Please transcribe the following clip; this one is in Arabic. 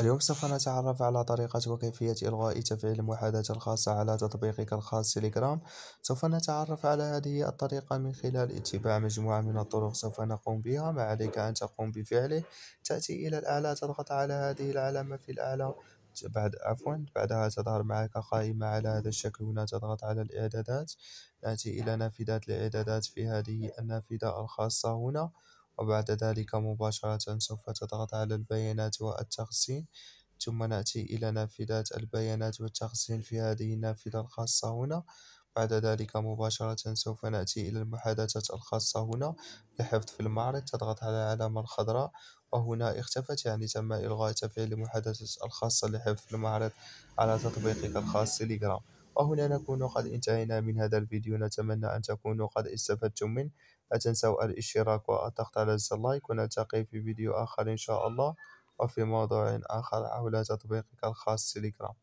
اليوم سوف نتعرف على طريقة وكيفية إلغاء تفعيل المحادثة الخاصة على تطبيقك الخاص تيليجرام سوف نتعرف على هذه الطريقة من خلال اتباع مجموعة من الطرق سوف نقوم بها ما عليك أن تقوم بفعله تأتي إلى الأعلى تضغط على هذه العلامة في الأعلى بعد عفوا بعدها تظهر معك قائمة على هذا الشكل هنا تضغط على الإعدادات نأتي إلى نافذة الإعدادات في هذه النافذة الخاصة هنا وبعد ذلك مباشرة سوف تضغط على البيانات والتخزين ثم نأتي إلى نافذة البيانات والتخزين في هذه النافذة الخاصة هنا بعد ذلك مباشرة سوف نأتي إلى المحادثات الخاصة هنا لحفظ في المعرض تضغط على العلامة الخضراء وهنا اختفت يعني تم إلغاء تفعيل المحادثة الخاصة لحفظ في المعرض على تطبيقك الخاص تليجرام وهنا نكون قد انتهينا من هذا الفيديو نتمنى أن تكونوا قد استفدتم منه لا تنسوا الاشتراك والضغط على زر اللايك ونلتقي في فيديو آخر إن شاء الله وفي موضوع آخر حول تطبيقك الخاص تليجرام